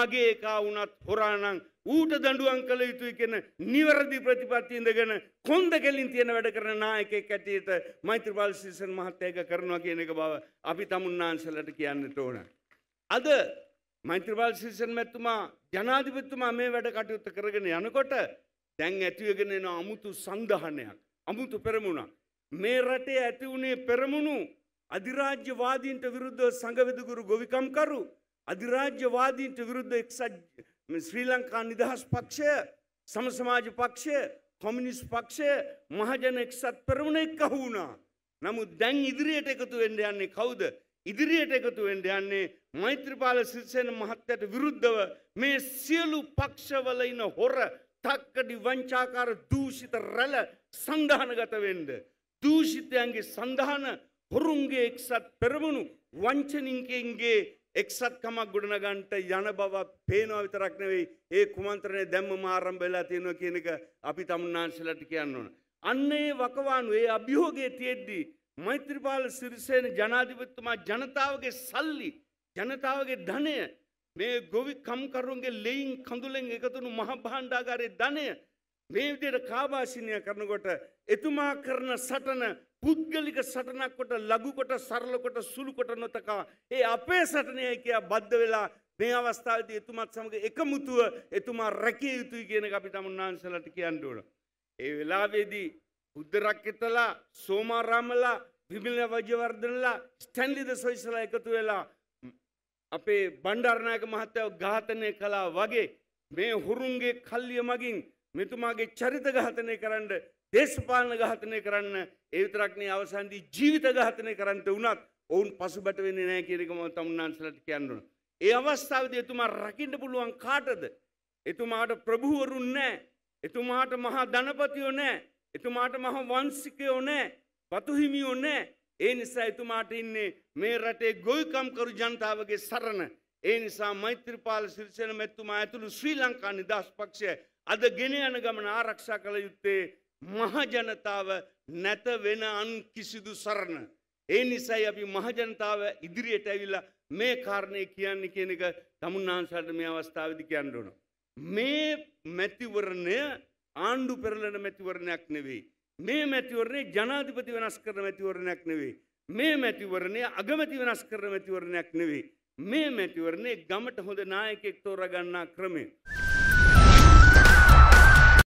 මගේ එකා වුණත් හොරානං ඌට දඩුවන් කළ යුතුයි කෙන නිවැරදි ප්‍රතිපත්තියද ගැන කොන්ද කෙලින් තියෙන වැඩ කරන නායක කැටියට මෛත්‍රපාල ශිසන් මහත්තයක කරනවා කියන එක බව අපි තමුන්නාන්සලට කියන්න ඕන. අද මෛත්‍රපාල ශිසන් මැත්තුමා ජනාධිපත්තුමා මේ වැඩ කටයුත්ත කරගෙන යනකොට දැන් ඇතිවගෙන එන අමුතු සඳහනයක් අමුතු පෙරමුණක්. මේ රටේ ඇති වුණේ පෙරමුණු අධිරාජ්‍යවාදීන්ට විරුද්ධ සංගවිදුගුරු ගොවිකම්කරු අධිරාජ්‍යවාදීන්ට විරුද්ධ එක්සත් ශ්‍රී ලංකා නිදහස් පක්ෂය සමසමාජ පක්ෂය කොමිනිස් පක්ෂය මහජන එක්සත් පෙරමුණ එක්ක වුණා. නමුත් දැන් ඉදිරියට එකතු වෙන්න යන්නේ කවුද? ඉදිරියට එකතු වෙන්න යන්නේ මෛත්‍රීපාල සිරිසේන මහත්තයට විරුද්ධව මේ සියලු පක්ෂවල ඉන හොර, තක්කඩි වංචාකාර දූෂිත රැළ සංධානගත වෙන්න. දූෂිතයන්ගේ සංධාන හොරුන්ගේ එක්සත් පෙරමුණු වංචනිකයන්ගේ එක්සත්කමක් ගොඩනගන්ට යන බවක් පේනවා විතරක් නෙවෙයි ඒ කුමන්ත්‍රණය දැම්ම ආරම්භ වෙලා තියෙනවා කියන එක අපි තමුන්නාන්සලට කියන්න ඕන. අන්න ඒ වකවානු ඒ අභියෝගයේ තියෙද්දී මෛත්‍රීපාල සිරිසේන ජනාධිපතිතුමා ජනතාවගේ සල්ලි ජනතාවගේ ධනය මේ ගොවි කම්කරුන්ගේ ලෙයින් කඳුලෙන් එකතුණු මහ භාණ්ඩාගාරයේ ධනය මේ විදිහට කාබාසිනිය කරනකොට එතුමා කරන සටන පුද්ගලික සටනක් කොට ලඝුකොට සරලකොට සුළුකොට නොතකා ඒ අපේ සටනයයි කියා බද්ධ වෙලා මේ අවස්ථාවේදී එතුමත් සමග එකමුතුව එතුමා රැකිය යුතුයි කියන එක අපිට මුන්නාන්සලට කියන්න ඕන. ඒ වෙලාවේදී බුද්ධ රක්කිතලා සෝමාරාමලා විමල වජවර්ධනලා ස්ටැන්ලි ද සොයිසලා එකතු වෙලා අපේ බණ්ඩාරනායක මහත්තයව ඝාතනය කළා වගේ මේ හුරුන්ගේ කල්ලිය මගින් මෙතුමාගේ චරිත ඝාතනය කරන්න දේශපාලන ඝාතනය කරන්න ඒ විතරක්නේ අවසන්දී ජීවිත ඝාතනය කරන්නට වුණත් ඔවුන් පසුබට වෙන්නේ නැහැ කියන එක මම තමුන්නාන්සලාට කියන්න ඕන. ඒ අවස්ථාවේදී එතුමා රකින්න පුළුවන් කාටද? එතුමාට ප්‍රභූවරුන් නැහැ. එතුමාට මහා ධනපතියෝ නැහැ. එතුමාට මහා වංශිකයෝ නැහැ. පතුහිමියෝ නැහැ. ඒ නිසා එතුමාට ඉන්නේ මේ රටේ ගොවිකම්කරු ජනතාවගේ සරණ. ඒ නිසා මෛත්‍රපාල සිරිසෙන මැත්තුමා ඇතුළු ශ්‍රී ලංකා නිදහස් පක්ෂය අද ගෙන යන ගමන ආරක්ෂා කළ යුත්තේ මහජනතාව නැත වෙන අන් කිසිදු සරණ. ඒ නිසයි අපි මහජනතාව ඉදිරියට ඇවිල්ලා මේ කාරණය කියන්න කියන එක තමුන්නාන්සට මේ අවස්ථාවදි කියන්නඩුණු. මේ මැතිවරණය ආණ්ඩු පෙරලන මැතිවරණයක් නෙවෙයි. මේ මැතිවරණේ ජනාධිපති වෙනස් කරන මැතිවරණයක් නෙවෙයි. මේ මැතිවරණය අගමැති වෙනස් කරන මැතිවරණයක් නෙවෙයි. මේ මැතිවරණේ ගමට හොඳ නායකෙක් තෝරගන්නා ක්‍රමය.